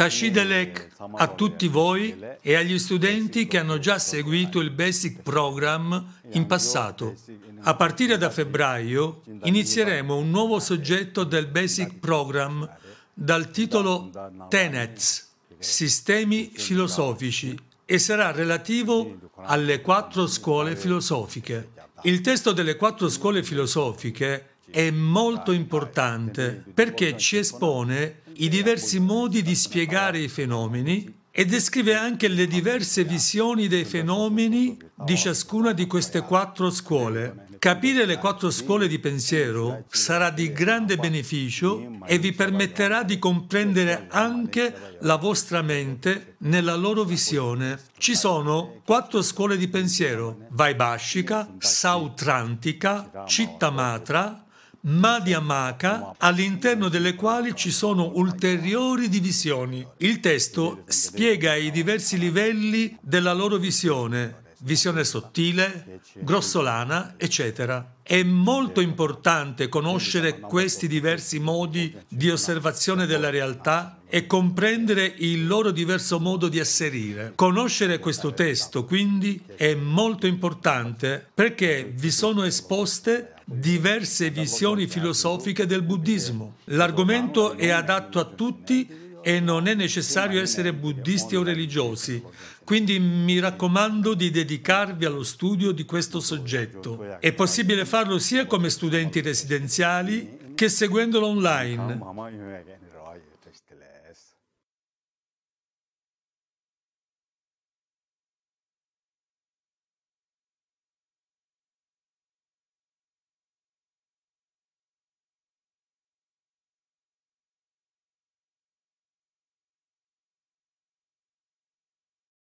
Tashidelek a tutti voi e agli studenti che hanno già seguito il Basic Program in passato. A partire da febbraio inizieremo un nuovo soggetto del Basic Program dal titolo Tenets, Sistemi filosofici, e sarà relativo alle quattro scuole filosofiche. Il testo delle quattro scuole filosofiche è molto importante perché ci espone i diversi modi di spiegare i fenomeni e descrive anche le diverse visioni dei fenomeni di ciascuna di queste quattro scuole. Capire le quattro scuole di pensiero sarà di grande beneficio e vi permetterà di comprendere anche la vostra mente nella loro visione. Ci sono quattro scuole di pensiero, Vaibhashika, Sautrantika, Chittamatra, ma di Madhyamaka, all'interno delle quali ci sono ulteriori divisioni. Il testo spiega i diversi livelli della loro visione, visione sottile, grossolana, eccetera. È molto importante conoscere questi diversi modi di osservazione della realtà e comprendere il loro diverso modo di asserire. Conoscere questo testo, quindi, è molto importante perché vi sono esposte diverse visioni filosofiche del buddismo. Eh, L'argomento diciamo, è adatto a tutti e non è necessario essere buddisti o religiosi. Certo. Quindi mi raccomando di dedicarvi allo studio di questo soggetto. È possibile farlo sia come studenti residenziali che seguendolo online.